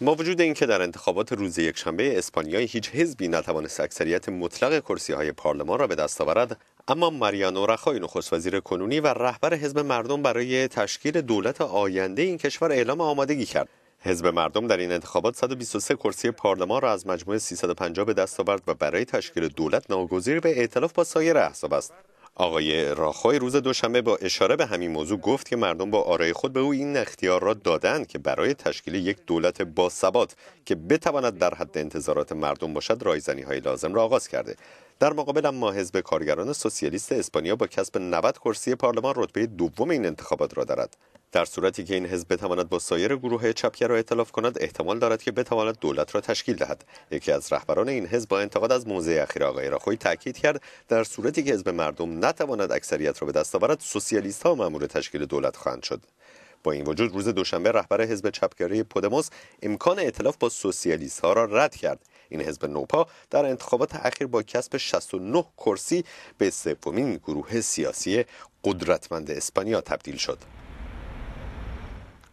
با وجود اینکه در انتخابات روز یکشنبه اسپانیا هیچ حزبی نتوانست اکثریت مطلق کرسی های پارلمان را به دست آورد اما ماریانو رخای نخست وزیر کنونی و رهبر حزب مردم برای تشکیل دولت آینده این کشور اعلام آمادگی کرد حزب مردم در این انتخابات 123 کرسی پارلمان را از مجموع 350 به دست آورد و برای تشکیل دولت ناگزیر به ائتلاف با سایر احزاب است آقای راخوی روز دوشنبه با اشاره به همین موضوع گفت که مردم با آرای خود به او این اختیار را دادن که برای تشکیل یک دولت با ثبات که بتواند در حد انتظارات مردم باشد رایزنی های لازم را آغاز کرده در مقابل اما حزب کارگران سوسیالیست اسپانیا با کسب 90 کرسی پارلمان رتبه دوم این انتخابات را دارد در صورتی که این حزب بتواند با سایر گروه را ائتلاف کند احتمال دارد که بتواند دولت را تشکیل دهد یکی از رهبران این حزب با انتقاد از موزه اخیر آقای راخوی تاکید کرد در صورتی که حزب مردم نتواند اکثریت را به دست آورد سوسیالیست ها مأمور تشکیل دولت خواهند شد با این وجود روز دوشنبه رهبر حزب چپگرای پودموس امکان ائتلاف با سوسیالیست ها را رد کرد این حزب نوپا در انتخابات اخیر با کسب 69 کرسی به سومین گروه سیاسی قدرتمند اسپانیا تبدیل شد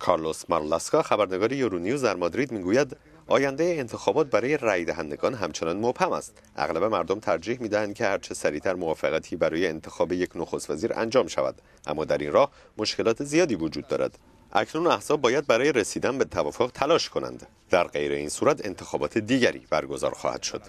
کارلوس مارلاسکا خبرنگار یورونیوز در مادرید میگوید آینده انتخابات برای رای دهندگان همچنان مبهم است اغلب مردم ترجیح میدهند که هرچه سریعتر موافقتی برای انتخاب یک نخست وزیر انجام شود اما در این راه مشکلات زیادی وجود دارد اکنون احزاب باید برای رسیدن به توافق تلاش کنند در غیر این صورت انتخابات دیگری برگزار خواهد شد